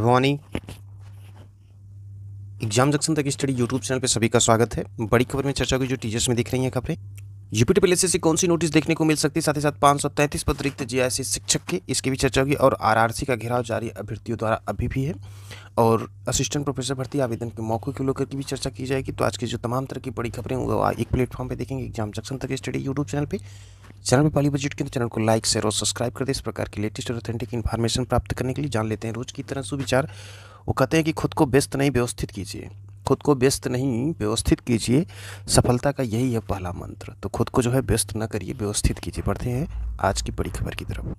Bhavani exam junction तक study YouTube channel पर सभी का स्वागत है बड़ी खबर में चर्चा की जो टीचर्स में दिख रही हैं खबरें यूपीटी पीएससी से कौन सी नोटिस देखने को मिल सकती है साथ ही साथ पाँच सौ तैंतीस पद रिक्त जीआईसी शिक्षक के इसकी भी चर्चा होगी और आरआरसी का घेराव जारी अभ्यर्थियों द्वारा अभी भी है और असिस्टेंट प्रोफेसर भर्ती आवेदन के मौके को लेकर की भी चर्चा की जाएगी तो आज की जो तमाम तरह की बड़ी खबरें वो एक प्लेटफॉर्म पर देखेंगे एग्जाम जक्शन तक स्टडी यूट्यूब चैनल पर चैनल पर पाली बजट के चैनल तो को लाइक शेयर और सब्सक्राइब कर दे इस प्रकार की लेटेस्ट और ऑथेंटिक इन्फॉर्मेशन प्राप्त करने के लिए जान लेते हैं रोज की तरह सुविचार वो कहते हैं कि खुद को व्यस्त नहीं व्यवस्थित कीजिए खुद को व्यस्त नहीं व्यवस्थित कीजिए सफलता का यही है पहला मंत्र तो खुद को जो है व्यस्त ना करिए व्यवस्थित कीजिए पढ़ते हैं आज की बड़ी खबर की तरफ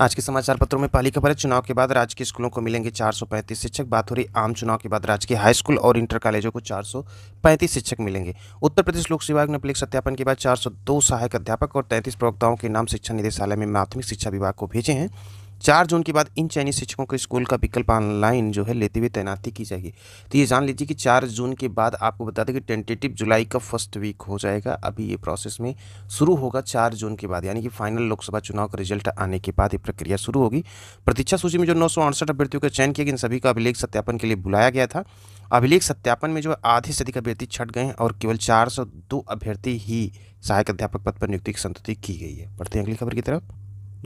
आज के समाचार पत्रों में पहली खबर है चुनाव के बाद राज्य के स्कूलों को मिलेंगे 435 शिक्षक बात हो रही आम चुनाव के बाद राज्य के हाई स्कूल और इंटर कॉलेजों को 435 शिक्षक मिलेंगे उत्तर प्रदेश लोक सेवा आयोग ने अपने सत्यापन के बाद 402 सहायक अध्यापक और 33 प्रवक्ताओं के नाम शिक्षा निदेशालय में माध्यमिक शिक्षा विभाग को भेजे हैं चार जून के बाद इन चाइनीज शिक्षकों को स्कूल का विकल्प ऑनलाइन जो है लेते हुए तैनाती की जाएगी तो ये जान लीजिए कि चार जून के बाद आपको बता दें कि टेंटेटिव जुलाई का फर्स्ट वीक हो जाएगा अभी ये प्रोसेस में शुरू होगा चार जून के बाद यानी कि फाइनल लोकसभा चुनाव का रिजल्ट आने के बाद ये प्रक्रिया शुरू होगी प्रतीक्षा सूची में जो नौ अभ्यर्थियों का चयन किया गया इन सभी का अभिलेख सत्यापन के लिए बुलाया गया था अभिलेख सत्यापन में जो आधे से अधिक अभ्यर्थी छट गए हैं और केवल चार अभ्यर्थी ही सहायक अध्यापक पद पर नियुक्ति की संतुति की गई है पढ़ते हैं अगली खबर की तरफ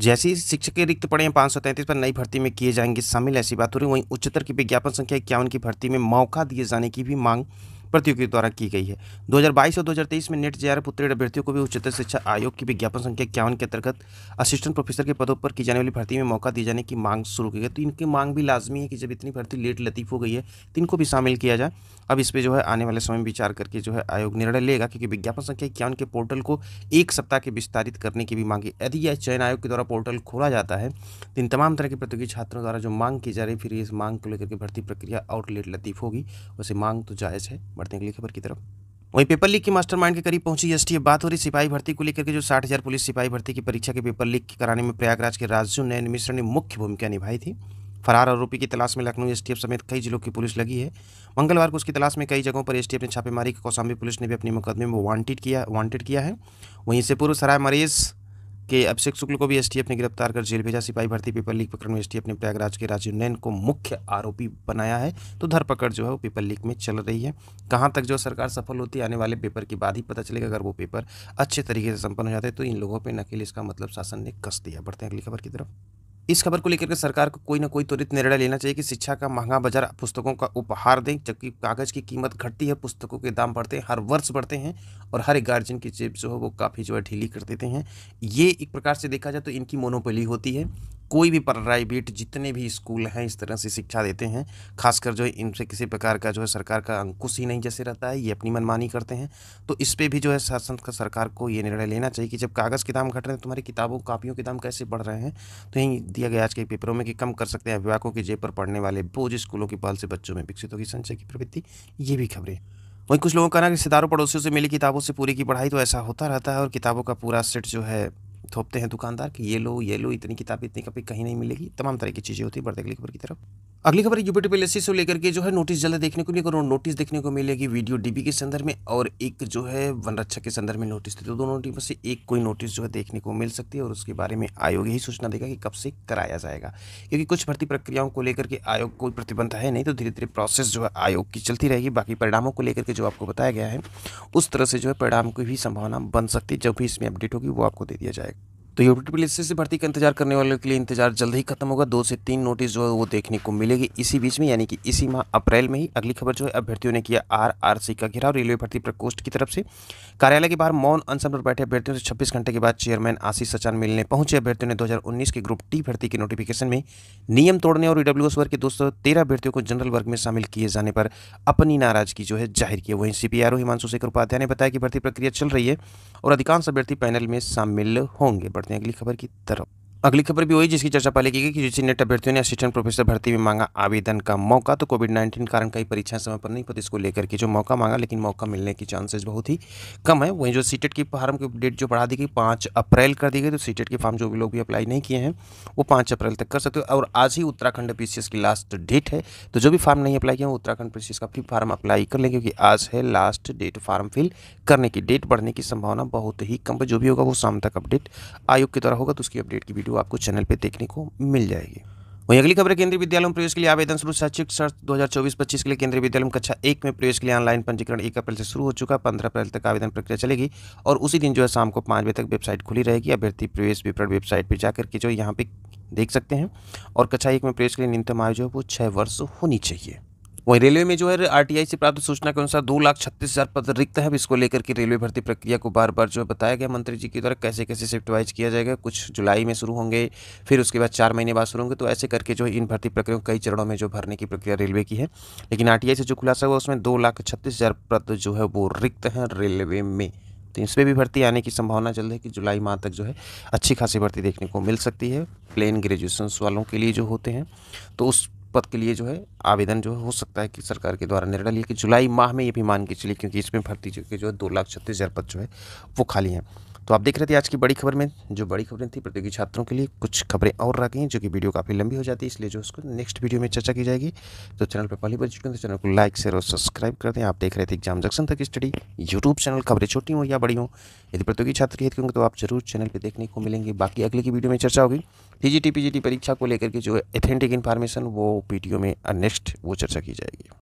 जैसे ही शिक्षक के रिक्त पड़े हैं पाँच सौ तैंतीस पर नई भर्ती में किए जाएंगे शामिल ऐसी बात हो रही वहीं उच्चतर की विज्ञापन संख्या इक्यावन की भर्ती में मौका दिए जाने की भी मांग प्रतियोगिता द्वारा की गई है 2022 और 2023 में नेट जे उत्तीर्ण अभ्यर्थियों को भी उच्चतर शिक्षा आयोग की विज्ञापन संख्या इक्यावन के अंतर्गत असिस्टेंट प्रोफेसर के पदों पर की जाने वाली भर्ती में मौका दिए जाने की मांग शुरू की गई तो इनकी मांग भी लाजमी है कि जब इतनी भर्ती लेट लतीफ हो गई है तो इनको भी शामिल किया जाए अब इस पर जो है आने वाले समय में विचार करके जो है आयोग निर्णय लेगा क्योंकि विज्ञापन संख्या इक्यावन के पोर्टल को एक सप्ताह के विस्तारित करने की भी मांग है यदि यह चयन आयोग के द्वारा पोर्टल खोला जाता है तो इन तमाम तरह के प्रतियोगी छात्रों द्वारा जो मांग की जा रही फिर इस मांग को लेकर के भर्ती प्रक्रिया और लेट लतीफ होगी वैसे मांग तो जायज़ है बढ़ते हैं अगली खबर की तरफ वहीं पेपर लीक की मास्टरमाइंड के करीब पहुंची एसटीएफ बात हो रही सिपाही भर्ती को लेकर के जो साठ हजार पुलिस सिपाही भर्ती की परीक्षा के पेपर लीक कराने में प्रयागराज के राजू नयन मिश्र ने मुख्य भूमिका निभाई थी फरार आरोपी की तलाश में लखनऊ एसटीएफ समेत कई जिलों की पुलिस लगी है मंगलवार को उसकी तलाश में कई जगहों पर एसटीएफ ने छापेमारी की कौसाम्बी पुलिस ने भी अपने मुकदमे में वांटेड किया वांटेड किया है वहीं से पूर्व सराय मरीज के अभिषेक शुक्ल को भी एस ने गिरफ्तार कर जेल भेजा सिपाही भर्ती पेपर लीक प्रकरण में एस ने प्रयागराज के राजीव नैन को मुख्य आरोपी बनाया है तो धरपकड़ जो है वो पेपर लीक में चल रही है कहाँ तक जो सरकार सफल होती है आने वाले पेपर के बाद ही पता चलेगा अगर वो पेपर अच्छे तरीके से संपन्न हो जाते तो इन लोगों पर नकेल इसका मतलब शासन ने कस दिया बढ़ते हैं अगली खबर की तरफ इस खबर को लेकर के सरकार को कोई ना कोई त्वरित निर्णय लेना चाहिए कि शिक्षा का महंगा बाजार पुस्तकों का उपहार दें जबकि कागज़ की कीमत घटती है पुस्तकों के दाम बढ़ते हैं हर वर्ष बढ़ते हैं और हर एक गार्जियन की जेब जो है वो काफ़ी जो है ढीली कर देते हैं ये एक प्रकार से देखा जाए तो इनकी मोनोपोली होती है कोई भी प्राइवेट जितने भी स्कूल हैं इस तरह से शिक्षा देते हैं खासकर जो है इनसे किसी प्रकार का जो है सरकार का अंकुश ही नहीं जैसे रहता है ये अपनी मनमानी करते हैं तो इस पर भी जो है शासन का सरकार को ये निर्णय लेना चाहिए कि जब कागज़ के दाम घट रहे हैं तो तुम्हारी किताबों कापियों के दाम कैसे बढ़ रहे हैं तो यही दिया गया आज के पेपरों में कि कम कर सकते हैं अभिभावकों की जेब पर पढ़ने वाले बोझ स्कूलों की पाल से बच्चों में विकसित होगी संचय की प्रवृत्ति ये भी खबरें वहीं कुछ लोगों का ना सितारों पड़ोसियों से मिली किताबों से पूरी की पढ़ाई तो ऐसा होता रहता है और किताबों का पूरा सेट जो है थोपते हैं दुकानदार कि ये लो ये लो इतनी किताबें इतनी कभी कहीं नहीं मिलेगी तमाम तरह की चीज़ें होती है बढ़ते क्लिक की तरफ अगली खबर यूपीटी पीएससी से लेकर के जो है नोटिस जल्द देखने को और नोटिस देखने को मिलेगी वीडियो डीबी के संदर्भ में और एक जो है वन रक्षक के संदर्भ में नोटिस थी तो दोनों टीम से एक कोई नोटिस जो है देखने को मिल सकती है और उसके बारे में आयोग यही सूचना देगा कि कब से कराया जाएगा क्योंकि कुछ भर्ती प्रक्रियाओं को लेकर के आयोग कोई प्रतिबंध है नहीं तो धीरे धीरे प्रोसेस जो है आयोग की चलती रहेगी बाकी परिणामों को लेकर के जो आपको बताया गया है उस तरह से जो है परिणाम की भी संभावना बन सकती है जब भी इसमें अपडेट होगी वो आपको दे दिया जाएगा तो यूपी से भर्ती का इंतजार करने वालों के लिए इंतजार जल्द ही खत्म होगा दो से तीन नोटिस जो है वो देखने को मिलेगी इसी बीच में यानी कि इसी माह अप्रैल में ही अगली खबर जो है अभ्यर्थियों ने किया आरआरसी का घेराव रेलवे भर्ती प्रकोष्ठ की तरफ से कार्यालय के बाहर मौन अनशन पर बैठे अभ्यर्थियों से छब्बीस घंटे के बाद चेयरमैन आशीष सचान मिलने पहुंचे अभ्यर्थियों ने दो के ग्रुप टी भर्ती के नोटिफिकेशन में नियम तोड़ने और ईडब्ल्यू e वर्ग के दो अभ्यर्थियों को जनरल वर्ग में शामिल किए जाने पर अपनी नाराजगी जो है जाहिर की वहीं सी हिमांशु शेखर उपाध्याय ने बताया कि भर्ती प्रक्रिया चल रही है और अधिकांश अभ्यर्थी पैनल में शामिल होंगे बढ़ते हैं अगली खबर की तरफ अगली खबर भी वही जिसकी चर्चा पहले की गई कि जिस नेट अभ्यर्थियों ने असिस्टेंट प्रोफेसर भर्ती में मांगा आवेदन का मौका तो कोविड नाइन्टीन कारण कई परीक्षाएं समय पर नहीं पड़ी इसको लेकर के जो मौका मांगा लेकिन मौका मिलने की चांसेस बहुत ही कम है वहीं जो सीटेट e की फार्म की डेट जो बढ़ा दी गई पाँच अप्रैल कर दी गई तो सीटेट e की फार्म जो भी लोग भी अप्लाई नहीं किए हैं वो पाँच अप्रैल तक कर सकते हो और आज ही उत्तराखंड पी की लास्ट डेट है तो जो भी फार्म नहीं अप्लाई किया उत्तराखंड पी का भी फार्म अप्लाई कर लें क्योंकि आज है लास्ट डेट फार्म फिल करने की डेट बढ़ने की संभावना बहुत ही कम है जो भी होगा वो शाम तक अपडेट आयोग की तरह होगा तो उसकी अपडेट की वीडियो जो आपको चैनल पर देखने को मिल जाएगी वहीं अगली खबर केंद्रीय विद्यालय में प्रवेश के लिए आवेदन शुरू शैक्षिक सत्र 2024-25 के लिए केंद्रीय विद्यालय में कक्षा एक में प्रवेश के लिए ऑनलाइन पंजीकरण एक अप्रैल से शुरू हो चुका है पंद्रह अप्रैल तक आवेदन प्रक्रिया चलेगी और उसी दिन जो है शाम को पाँच बजे तक वेबसाइट खुली रहेगी अभ्यर्थी प्रवेश विपरण वेबसाइट पर जाकर के जो यहाँ पे देख सकते हैं और कक्षा एक में प्रवेश के लिए न्यूनतम आयु जो है वो छः वर्ष होनी चाहिए वहीं रेलवे में जो है आरटीआई से प्राप्त सूचना के अनुसार दो लाख छत्तीस हज़ार पद रिक्त है अब इसको लेकर के रेलवे भर्ती प्रक्रिया को बार बार जो है बताया गया मंत्री जी की द्वारा कैसे कैसे शिफ्ट वाइज किया जाएगा कुछ जुलाई में शुरू होंगे फिर उसके बाद चार महीने बाद शुरू होंगे तो ऐसे करके जो है इन भर्ती प्रक्रिया कई चरणों में जो भरने की प्रक्रिया रेलवे की है लेकिन आर से जो खुलासा हुआ उसमें दो लाख छत्तीस हज़ार पद जो है वो रिक्त हैं रेलवे में तो इस पर भी भर्ती आने की संभावना जल्द है कि जुलाई माह तक जो है अच्छी खासी भर्ती देखने को मिल सकती है प्लेन ग्रेजुएशन वालों के लिए जो होते हैं तो उस पद के लिए जो है आवेदन जो हो सकता है कि सरकार के द्वारा निर्णय लिया कि जुलाई माह में ये भी मान के चलिए क्योंकि इसमें भर्ती जो के जो है दो लाख छत्तीस हज़ार पद जो है वो खाली हैं तो आप देख रहे थे आज की बड़ी खबर में जो बड़ी खबरें थी प्रतियोगी छात्रों के लिए कुछ खबरें और रह गई जो कि वीडियो काफ़ी लंबी हो जाती है इसलिए जो उसको नेक्स्ट वीडियो में चर्चा की जाएगी तो चैनल पर पहली बार जुटें तो चैनल को लाइक शेयर और सब्सक्राइब कर दें आप देख रहे थे एग्जाम जंक्शन तक स्टडी यूट्यूब चैनल खबरें छोटी हों या बड़ी हों यदि प्रतियोगी छात्र की होंगे तो आप जरूर चैनल पर देखने को मिलेंगे बाकी अगले की वीडियो में चर्चा होगी टी जी परीक्षा को लेकर के जो एथेंटिक इन्फॉर्मेशन वो वीडियो में नेक्स्ट वो चर्चा की जाएगी